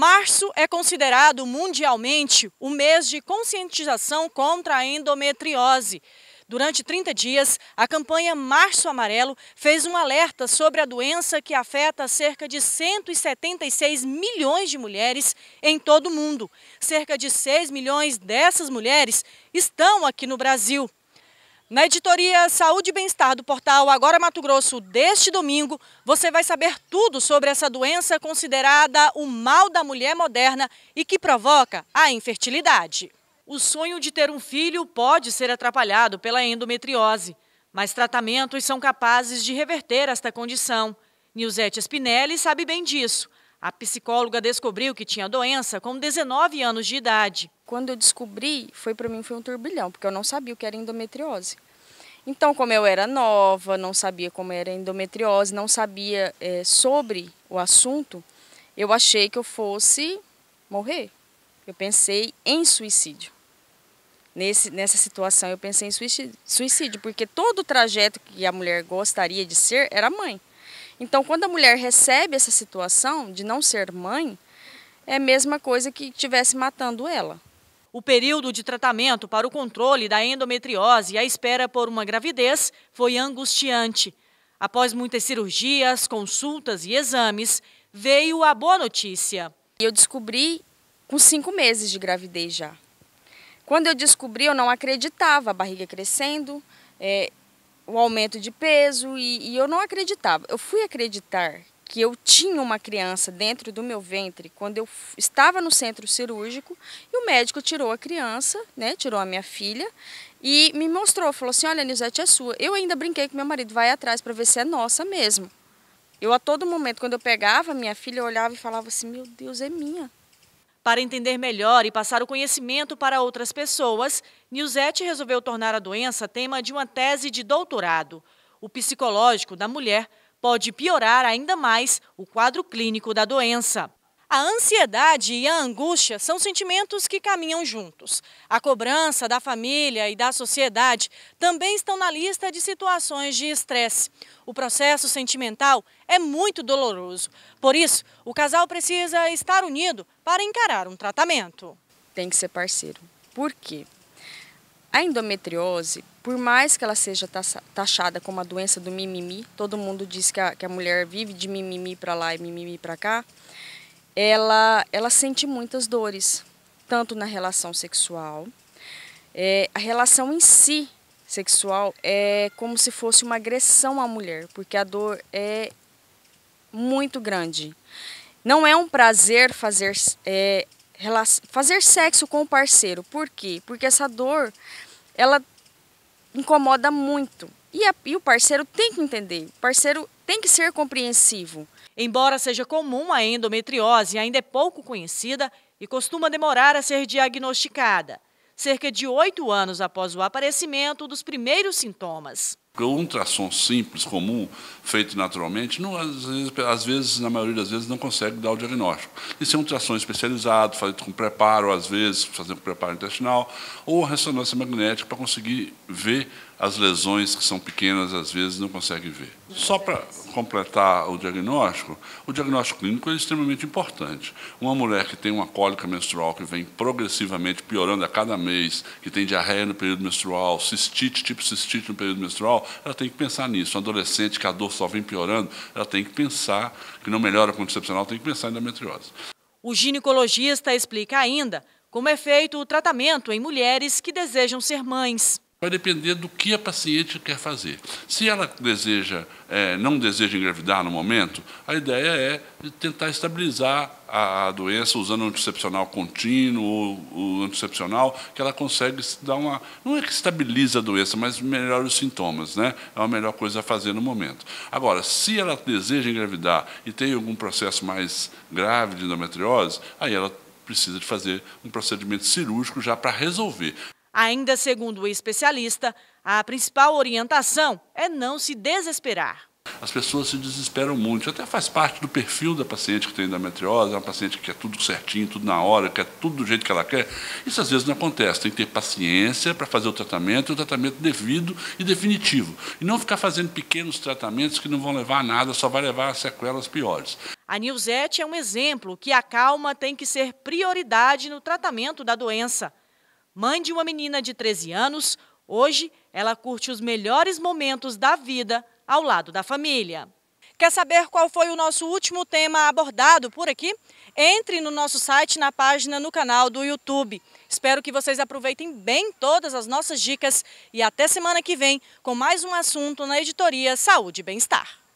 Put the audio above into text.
Março é considerado mundialmente o mês de conscientização contra a endometriose. Durante 30 dias, a campanha Março Amarelo fez um alerta sobre a doença que afeta cerca de 176 milhões de mulheres em todo o mundo. Cerca de 6 milhões dessas mulheres estão aqui no Brasil. Na editoria Saúde e Bem-Estar do portal Agora Mato Grosso deste domingo, você vai saber tudo sobre essa doença considerada o mal da mulher moderna e que provoca a infertilidade. O sonho de ter um filho pode ser atrapalhado pela endometriose, mas tratamentos são capazes de reverter esta condição. Nilzete Spinelli sabe bem disso. A psicóloga descobriu que tinha doença com 19 anos de idade. Quando eu descobri, foi para mim foi um turbilhão, porque eu não sabia o que era endometriose. Então, como eu era nova, não sabia como era endometriose, não sabia é, sobre o assunto, eu achei que eu fosse morrer. Eu pensei em suicídio. Nesse, nessa situação, eu pensei em suicídio, porque todo o trajeto que a mulher gostaria de ser era mãe. Então, quando a mulher recebe essa situação de não ser mãe, é a mesma coisa que estivesse matando ela. O período de tratamento para o controle da endometriose e a espera por uma gravidez foi angustiante. Após muitas cirurgias, consultas e exames, veio a boa notícia. Eu descobri com cinco meses de gravidez já. Quando eu descobri, eu não acreditava, a barriga crescendo, é, o aumento de peso, e, e eu não acreditava. Eu fui acreditar que eu tinha uma criança dentro do meu ventre quando eu estava no centro cirúrgico e o médico tirou a criança, né, tirou a minha filha e me mostrou, falou assim, olha Nilzete, é sua. Eu ainda brinquei com meu marido vai atrás para ver se é nossa mesmo. Eu a todo momento, quando eu pegava minha filha, eu olhava e falava assim, meu Deus, é minha. Para entender melhor e passar o conhecimento para outras pessoas, Nilzete resolveu tornar a doença tema de uma tese de doutorado. O psicológico da mulher pode piorar ainda mais o quadro clínico da doença. A ansiedade e a angústia são sentimentos que caminham juntos. A cobrança da família e da sociedade também estão na lista de situações de estresse. O processo sentimental é muito doloroso. Por isso, o casal precisa estar unido para encarar um tratamento. Tem que ser parceiro. Por quê? A endometriose, por mais que ela seja taxada como a doença do mimimi, todo mundo diz que a, que a mulher vive de mimimi para lá e mimimi para cá, ela, ela sente muitas dores, tanto na relação sexual, é, a relação em si sexual é como se fosse uma agressão à mulher, porque a dor é muito grande. Não é um prazer fazer é, fazer sexo com o parceiro. Por quê? Porque essa dor, ela incomoda muito. E, a, e o parceiro tem que entender, o parceiro tem que ser compreensivo. Embora seja comum a endometriose, ainda é pouco conhecida e costuma demorar a ser diagnosticada, cerca de oito anos após o aparecimento dos primeiros sintomas. Porque um ultrassom simples, comum, feito naturalmente, não, às, vezes, às vezes, na maioria das vezes, não consegue dar o diagnóstico. Isso é um ultrassom especializado, feito com preparo, às vezes, fazendo preparo intestinal, ou ressonância magnética para conseguir ver as lesões que são pequenas, às vezes, não consegue ver. Só para completar o diagnóstico, o diagnóstico clínico é extremamente importante. Uma mulher que tem uma cólica menstrual que vem progressivamente piorando a cada mês, que tem diarreia no período menstrual, cistite, tipo cistite no período menstrual, ela tem que pensar nisso. Um adolescente que a dor só vem piorando, ela tem que pensar que não melhora a concepcional, tem que pensar em endometriose. O ginecologista explica ainda como é feito o tratamento em mulheres que desejam ser mães. Vai depender do que a paciente quer fazer. Se ela deseja, é, não deseja engravidar no momento, a ideia é tentar estabilizar a, a doença usando um anticoncepcional contínuo ou o anticoncepcional, que ela consegue dar uma. Não é que estabiliza a doença, mas melhora os sintomas, né? É uma melhor coisa a fazer no momento. Agora, se ela deseja engravidar e tem algum processo mais grave de endometriose, aí ela precisa de fazer um procedimento cirúrgico já para resolver. Ainda segundo o especialista, a principal orientação é não se desesperar. As pessoas se desesperam muito, até faz parte do perfil da paciente que tem endometriose, é uma paciente que quer tudo certinho, tudo na hora, quer tudo do jeito que ela quer. Isso às vezes não acontece, tem que ter paciência para fazer o tratamento, o tratamento devido e definitivo. E não ficar fazendo pequenos tratamentos que não vão levar a nada, só vai levar a sequelas piores. A Nilzete é um exemplo que a calma tem que ser prioridade no tratamento da doença. Mãe de uma menina de 13 anos, hoje ela curte os melhores momentos da vida ao lado da família. Quer saber qual foi o nosso último tema abordado por aqui? Entre no nosso site, na página, no canal do YouTube. Espero que vocês aproveitem bem todas as nossas dicas e até semana que vem com mais um assunto na editoria Saúde e Bem-Estar.